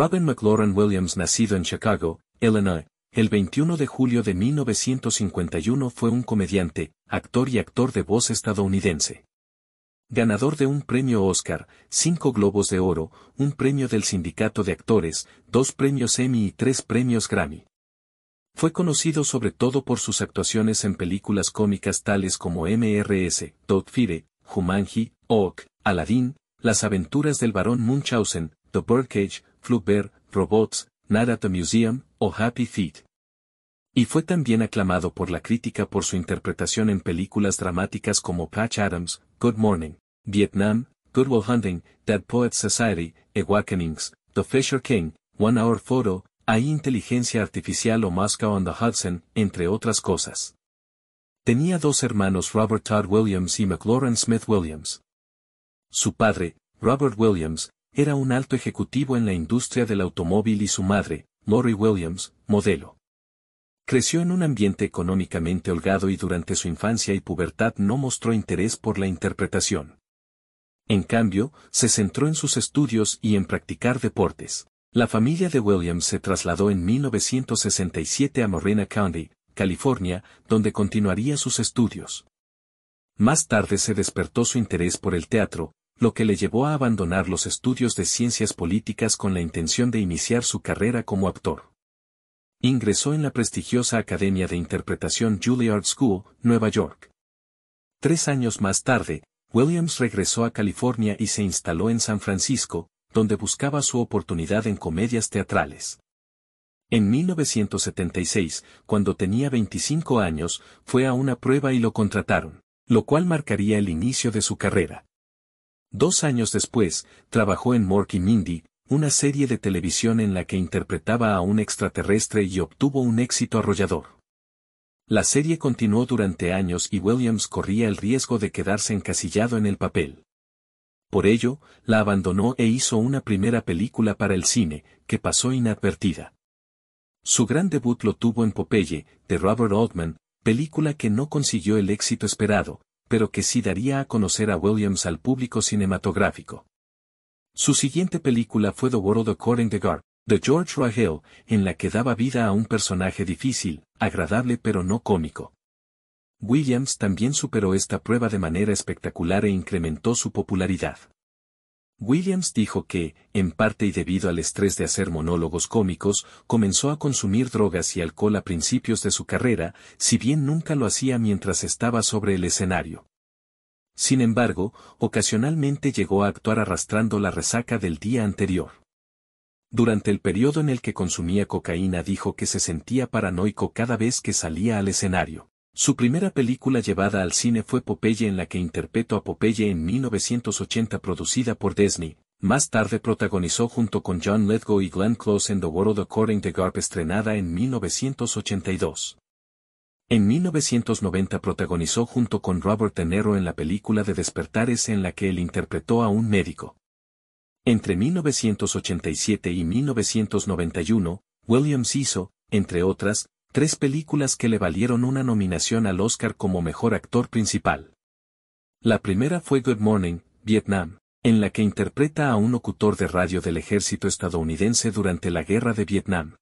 Robin McLaurin Williams nacido en Chicago, Illinois, el 21 de julio de 1951 fue un comediante, actor y actor de voz estadounidense. Ganador de un premio Oscar, cinco Globos de Oro, un premio del Sindicato de Actores, dos premios Emmy y tres premios Grammy. Fue conocido sobre todo por sus actuaciones en películas cómicas tales como MRS, Dogfire, Jumanji, Oak, Aladdin, Las aventuras del barón Munchausen, The Birdcage, Flugbear, Robots, Not at the Museum, o Happy Feet. Y fue también aclamado por la crítica por su interpretación en películas dramáticas como Patch Adams, Good Morning, Vietnam, Good Will Hunting, Dead Poets Society, Awakenings, The Fisher King, One Hour Photo, Hay Inteligencia Artificial o Moscow on the Hudson, entre otras cosas. Tenía dos hermanos Robert Todd Williams y McLaurin Smith Williams. Su padre, Robert Williams, era un alto ejecutivo en la industria del automóvil y su madre, Lori Williams, modelo. Creció en un ambiente económicamente holgado y durante su infancia y pubertad no mostró interés por la interpretación. En cambio, se centró en sus estudios y en practicar deportes. La familia de Williams se trasladó en 1967 a Morena County, California, donde continuaría sus estudios. Más tarde se despertó su interés por el teatro, lo que le llevó a abandonar los estudios de ciencias políticas con la intención de iniciar su carrera como actor. Ingresó en la prestigiosa Academia de Interpretación Juilliard School, Nueva York. Tres años más tarde, Williams regresó a California y se instaló en San Francisco, donde buscaba su oportunidad en comedias teatrales. En 1976, cuando tenía 25 años, fue a una prueba y lo contrataron, lo cual marcaría el inicio de su carrera. Dos años después, trabajó en Mork Mindy, una serie de televisión en la que interpretaba a un extraterrestre y obtuvo un éxito arrollador. La serie continuó durante años y Williams corría el riesgo de quedarse encasillado en el papel. Por ello, la abandonó e hizo una primera película para el cine, que pasó inadvertida. Su gran debut lo tuvo en Popeye, de Robert Altman, película que no consiguió el éxito esperado, pero que sí daría a conocer a Williams al público cinematográfico. Su siguiente película fue The World According to Guard de George Rahel, en la que daba vida a un personaje difícil, agradable pero no cómico. Williams también superó esta prueba de manera espectacular e incrementó su popularidad. Williams dijo que, en parte y debido al estrés de hacer monólogos cómicos, comenzó a consumir drogas y alcohol a principios de su carrera, si bien nunca lo hacía mientras estaba sobre el escenario. Sin embargo, ocasionalmente llegó a actuar arrastrando la resaca del día anterior. Durante el periodo en el que consumía cocaína dijo que se sentía paranoico cada vez que salía al escenario. Su primera película llevada al cine fue Popeye en la que interpretó a Popeye en 1980 producida por Disney. Más tarde protagonizó junto con John Letgo y Glenn Close en The World According to Garp estrenada en 1982. En 1990 protagonizó junto con Robert De Niro en la película de Despertares en la que él interpretó a un médico. Entre 1987 y 1991, Williams hizo, entre otras, tres películas que le valieron una nominación al Oscar como mejor actor principal. La primera fue Good Morning, Vietnam, en la que interpreta a un locutor de radio del ejército estadounidense durante la guerra de Vietnam.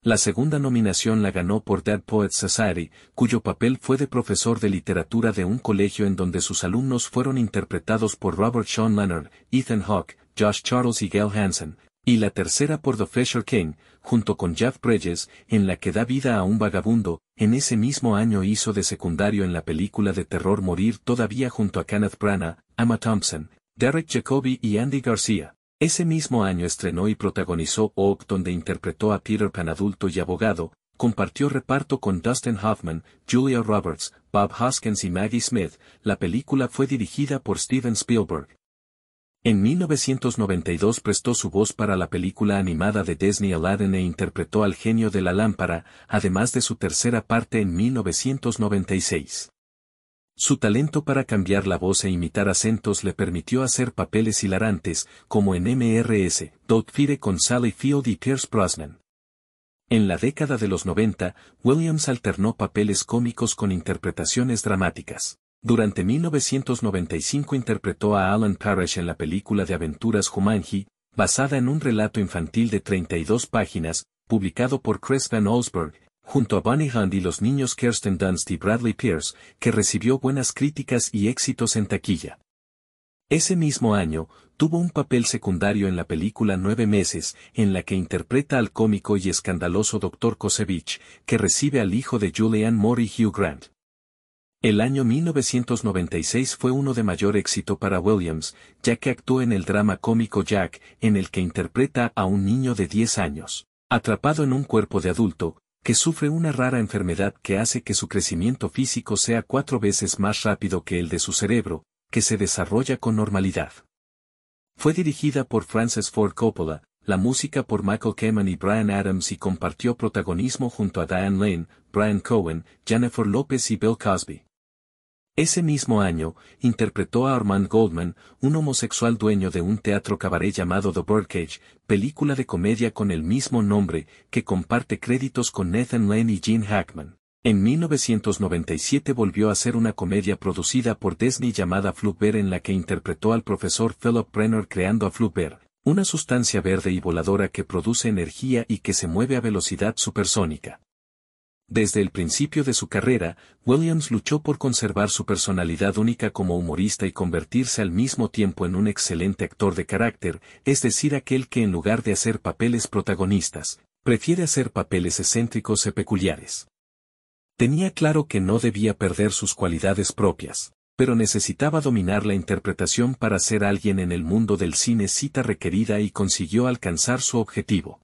La segunda nominación la ganó por Dead Poets Society, cuyo papel fue de profesor de literatura de un colegio en donde sus alumnos fueron interpretados por Robert Sean Leonard, Ethan Hawke, Josh Charles y Gail Hansen, y la tercera por The Fisher King, junto con Jeff Bridges, en la que da vida a un vagabundo, en ese mismo año hizo de secundario en la película de terror Morir todavía junto a Kenneth Branagh, Emma Thompson, Derek Jacobi y Andy García. Ese mismo año estrenó y protagonizó Oak donde interpretó a Peter Pan adulto y abogado, compartió reparto con Dustin Hoffman, Julia Roberts, Bob Hoskins y Maggie Smith, la película fue dirigida por Steven Spielberg, en 1992 prestó su voz para la película animada de Disney Aladdin e interpretó al genio de la lámpara, además de su tercera parte en 1996. Su talento para cambiar la voz e imitar acentos le permitió hacer papeles hilarantes, como en MRS, Fire con Sally Field y Pierce Brosnan. En la década de los 90, Williams alternó papeles cómicos con interpretaciones dramáticas. Durante 1995 interpretó a Alan Parrish en la película de aventuras Jumanji, basada en un relato infantil de 32 páginas, publicado por Chris Van Allsburg, junto a Bunny Hunt y los niños Kirsten Dunst y Bradley Pierce, que recibió buenas críticas y éxitos en taquilla. Ese mismo año, tuvo un papel secundario en la película Nueve meses, en la que interpreta al cómico y escandaloso Dr. Kosevich, que recibe al hijo de Julianne Moore y Hugh Grant. El año 1996 fue uno de mayor éxito para Williams, ya que actuó en el drama cómico Jack, en el que interpreta a un niño de 10 años, atrapado en un cuerpo de adulto, que sufre una rara enfermedad que hace que su crecimiento físico sea cuatro veces más rápido que el de su cerebro, que se desarrolla con normalidad. Fue dirigida por Francis Ford Coppola, la música por Michael Kamen y Brian Adams y compartió protagonismo junto a Diane Lane, Brian Cohen, Jennifer Lopez y Bill Cosby. Ese mismo año, interpretó a Armand Goldman, un homosexual dueño de un teatro cabaret llamado The Birdcage, película de comedia con el mismo nombre, que comparte créditos con Nathan Lane y Gene Hackman. En 1997 volvió a hacer una comedia producida por Disney llamada Flubber en la que interpretó al profesor Philip Brenner creando a Flubber, una sustancia verde y voladora que produce energía y que se mueve a velocidad supersónica. Desde el principio de su carrera, Williams luchó por conservar su personalidad única como humorista y convertirse al mismo tiempo en un excelente actor de carácter, es decir, aquel que en lugar de hacer papeles protagonistas, prefiere hacer papeles excéntricos y peculiares. Tenía claro que no debía perder sus cualidades propias, pero necesitaba dominar la interpretación para ser alguien en el mundo del cine cita requerida y consiguió alcanzar su objetivo.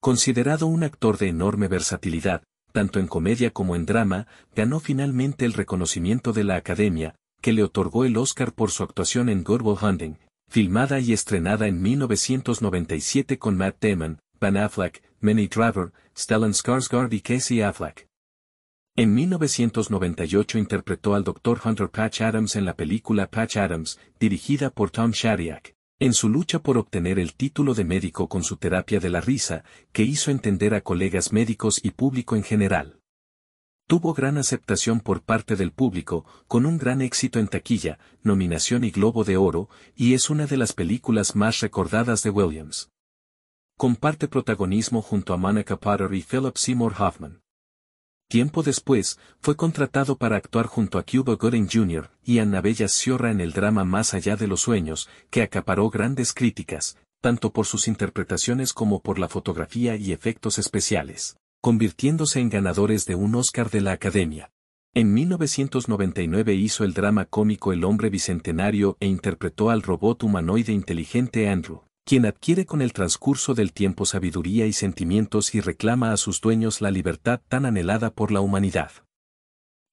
Considerado un actor de enorme versatilidad, tanto en comedia como en drama, ganó finalmente el reconocimiento de la Academia, que le otorgó el Oscar por su actuación en Goodwill Hunting, filmada y estrenada en 1997 con Matt Damon, Ben Affleck, Manny Driver, Stellan Skarsgård y Casey Affleck. En 1998 interpretó al Dr. Hunter Patch Adams en la película Patch Adams, dirigida por Tom Shadyac. En su lucha por obtener el título de médico con su terapia de la risa, que hizo entender a colegas médicos y público en general. Tuvo gran aceptación por parte del público, con un gran éxito en taquilla, nominación y Globo de Oro, y es una de las películas más recordadas de Williams. Comparte protagonismo junto a Monica Potter y Philip Seymour Hoffman. Tiempo después, fue contratado para actuar junto a Cuba Gooding Jr. y Annabella Siorra en el drama Más allá de los sueños, que acaparó grandes críticas, tanto por sus interpretaciones como por la fotografía y efectos especiales, convirtiéndose en ganadores de un Oscar de la Academia. En 1999 hizo el drama cómico El hombre bicentenario e interpretó al robot humanoide inteligente Andrew, quien adquiere con el transcurso del tiempo sabiduría y sentimientos y reclama a sus dueños la libertad tan anhelada por la humanidad.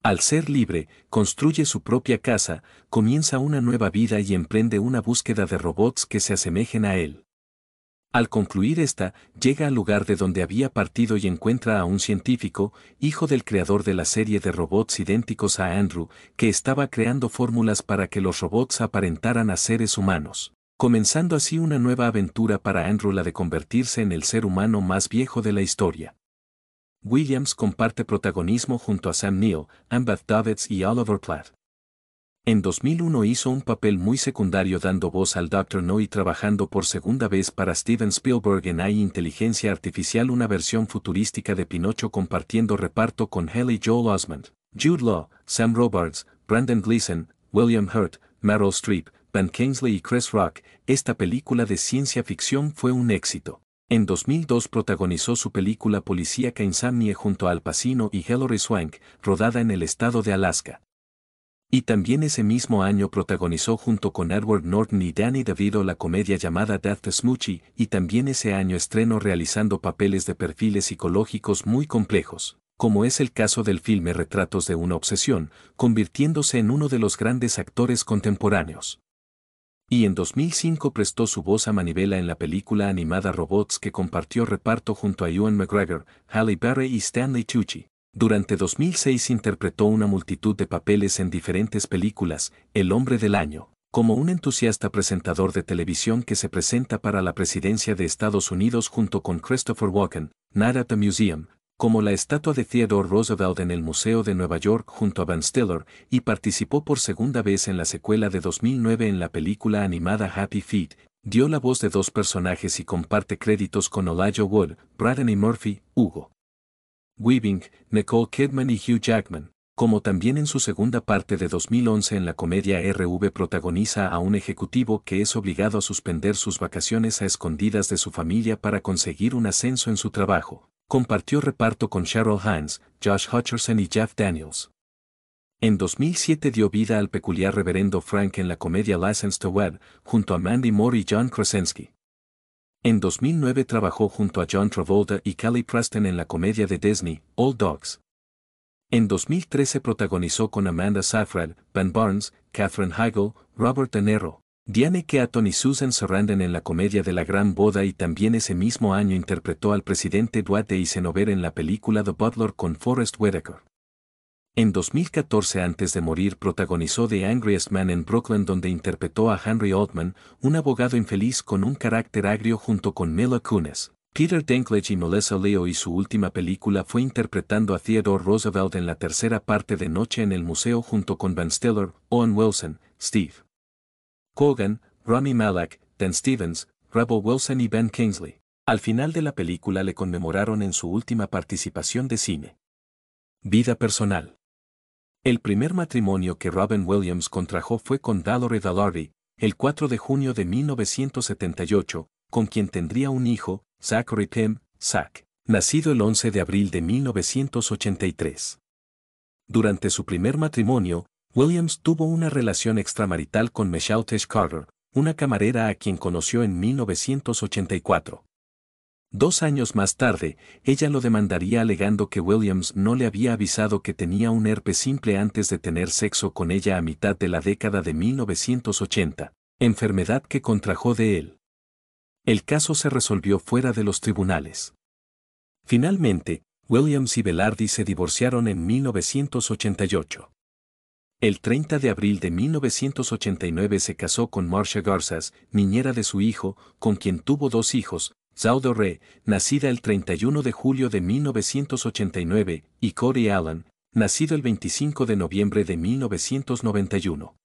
Al ser libre, construye su propia casa, comienza una nueva vida y emprende una búsqueda de robots que se asemejen a él. Al concluir esta, llega al lugar de donde había partido y encuentra a un científico, hijo del creador de la serie de robots idénticos a Andrew, que estaba creando fórmulas para que los robots aparentaran a seres humanos comenzando así una nueva aventura para Andrew la de convertirse en el ser humano más viejo de la historia. Williams comparte protagonismo junto a Sam Neill, Ambeth Davids y Oliver Platt. En 2001 hizo un papel muy secundario dando voz al Dr. No y trabajando por segunda vez para Steven Spielberg en I, Inteligencia Artificial, una versión futurística de Pinocho compartiendo reparto con Haley Joel Osment, Jude Law, Sam Robards, Brandon Gleason, William Hurt, Meryl Streep, Van Kingsley y Chris Rock, esta película de ciencia ficción fue un éxito. En 2002 protagonizó su película policíaca Insomnie junto a Al Pacino y Hilary Swank, rodada en el estado de Alaska. Y también ese mismo año protagonizó junto con Edward Norton y Danny DeVito la comedia llamada Death Smoochie, y también ese año estreno realizando papeles de perfiles psicológicos muy complejos, como es el caso del filme Retratos de una Obsesión, convirtiéndose en uno de los grandes actores contemporáneos. Y en 2005 prestó su voz a Manivela en la película animada Robots que compartió reparto junto a Ewan McGregor, Halle Berry y Stanley Tucci. Durante 2006 interpretó una multitud de papeles en diferentes películas, El hombre del año, como un entusiasta presentador de televisión que se presenta para la presidencia de Estados Unidos junto con Christopher Walken, Night at the Museum, como la estatua de Theodore Roosevelt en el Museo de Nueva York junto a Van Stiller, y participó por segunda vez en la secuela de 2009 en la película animada Happy Feet, dio la voz de dos personajes y comparte créditos con Elijah Wood, Bradley Murphy, Hugo. Weaving, Nicole Kidman y Hugh Jackman, como también en su segunda parte de 2011 en la comedia RV protagoniza a un ejecutivo que es obligado a suspender sus vacaciones a escondidas de su familia para conseguir un ascenso en su trabajo. Compartió reparto con Cheryl Hines, Josh Hutcherson y Jeff Daniels. En 2007 dio vida al peculiar reverendo Frank en la comedia License to Wed, junto a Mandy Moore y John Krasinski. En 2009 trabajó junto a John Travolta y Kelly Preston en la comedia de Disney, All Dogs. En 2013 protagonizó con Amanda Seyfried, Ben Barnes, Catherine Heigl, Robert De Niro, Diane Keaton y Susan Sarandon en la comedia de la gran boda y también ese mismo año interpretó al presidente y Eisenhower en la película The Butler con Forrest Whitaker. En 2014 antes de morir protagonizó The Angriest Man en Brooklyn donde interpretó a Henry Altman, un abogado infeliz con un carácter agrio junto con Mila Kunis. Peter Dinklage y Melissa Leo y su última película fue interpretando a Theodore Roosevelt en la tercera parte de Noche en el Museo junto con Van Stiller, Owen Wilson, Steve Cogan, Rami Malek, Dan Stevens, Rebel Wilson y Ben Kingsley. Al final de la película le conmemoraron en su última participación de cine. Vida personal. El primer matrimonio que Robin Williams contrajo fue con Dalore Dalary, el 4 de junio de 1978, con quien tendría un hijo, Zachary Pym, Zach, nacido el 11 de abril de 1983. Durante su primer matrimonio, Williams tuvo una relación extramarital con Michelle Tesh Carter, una camarera a quien conoció en 1984. Dos años más tarde, ella lo demandaría alegando que Williams no le había avisado que tenía un herpes simple antes de tener sexo con ella a mitad de la década de 1980, enfermedad que contrajo de él. El caso se resolvió fuera de los tribunales. Finalmente, Williams y Velardi se divorciaron en 1988. El 30 de abril de 1989 se casó con Marcia Garzas, niñera de su hijo, con quien tuvo dos hijos, Zaudo Re, nacida el 31 de julio de 1989, y Corey Allen, nacido el 25 de noviembre de 1991.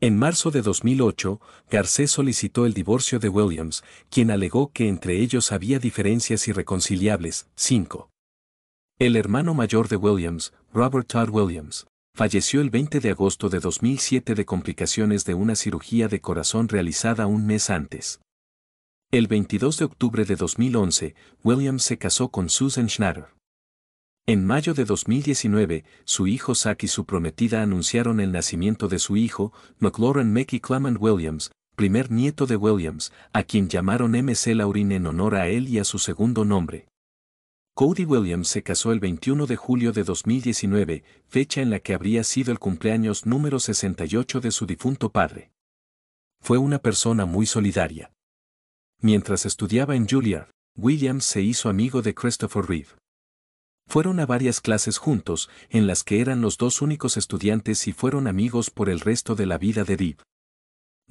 En marzo de 2008, Garcés solicitó el divorcio de Williams, quien alegó que entre ellos había diferencias irreconciliables. 5. El hermano mayor de Williams, Robert Todd Williams, falleció el 20 de agosto de 2007 de complicaciones de una cirugía de corazón realizada un mes antes. El 22 de octubre de 2011, Williams se casó con Susan Schneider. En mayo de 2019, su hijo Zack y su prometida anunciaron el nacimiento de su hijo, McLaurin Mackey Clement Williams, primer nieto de Williams, a quien llamaron MC Laurin en honor a él y a su segundo nombre. Cody Williams se casó el 21 de julio de 2019, fecha en la que habría sido el cumpleaños número 68 de su difunto padre. Fue una persona muy solidaria. Mientras estudiaba en Juilliard, Williams se hizo amigo de Christopher Reeve. Fueron a varias clases juntos, en las que eran los dos únicos estudiantes y fueron amigos por el resto de la vida de Reeve.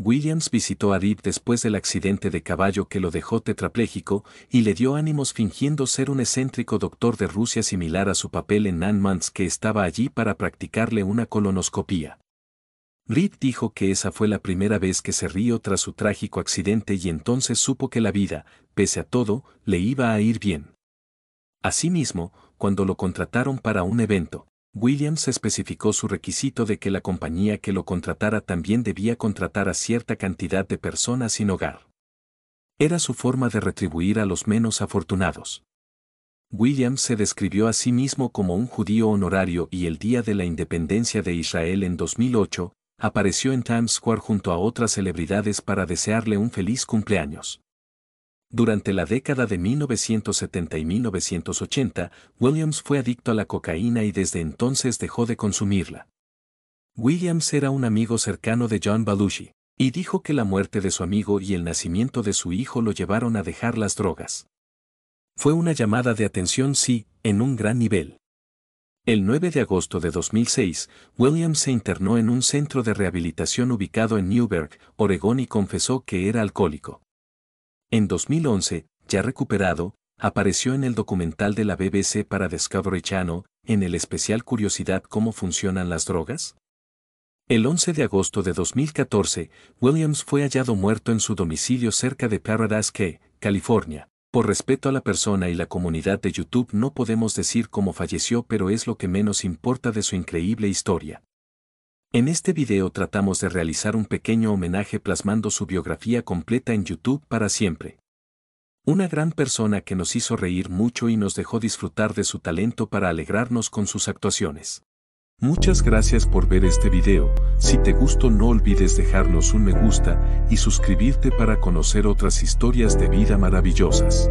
Williams visitó a Reed después del accidente de caballo que lo dejó tetrapléjico y le dio ánimos fingiendo ser un excéntrico doctor de Rusia similar a su papel en Nanmans que estaba allí para practicarle una colonoscopía. Reed dijo que esa fue la primera vez que se rió tras su trágico accidente y entonces supo que la vida, pese a todo, le iba a ir bien. Asimismo, cuando lo contrataron para un evento, Williams especificó su requisito de que la compañía que lo contratara también debía contratar a cierta cantidad de personas sin hogar. Era su forma de retribuir a los menos afortunados. Williams se describió a sí mismo como un judío honorario y el día de la independencia de Israel en 2008, apareció en Times Square junto a otras celebridades para desearle un feliz cumpleaños. Durante la década de 1970 y 1980, Williams fue adicto a la cocaína y desde entonces dejó de consumirla. Williams era un amigo cercano de John Balushi, y dijo que la muerte de su amigo y el nacimiento de su hijo lo llevaron a dejar las drogas. Fue una llamada de atención sí, en un gran nivel. El 9 de agosto de 2006, Williams se internó en un centro de rehabilitación ubicado en Newberg, Oregón y confesó que era alcohólico. En 2011, ya recuperado, apareció en el documental de la BBC para Discovery Channel, en el especial Curiosidad cómo funcionan las drogas. El 11 de agosto de 2014, Williams fue hallado muerto en su domicilio cerca de Paradise California. Por respeto a la persona y la comunidad de YouTube no podemos decir cómo falleció, pero es lo que menos importa de su increíble historia. En este video tratamos de realizar un pequeño homenaje plasmando su biografía completa en YouTube para siempre. Una gran persona que nos hizo reír mucho y nos dejó disfrutar de su talento para alegrarnos con sus actuaciones. Muchas gracias por ver este video, si te gustó no olvides dejarnos un me gusta y suscribirte para conocer otras historias de vida maravillosas.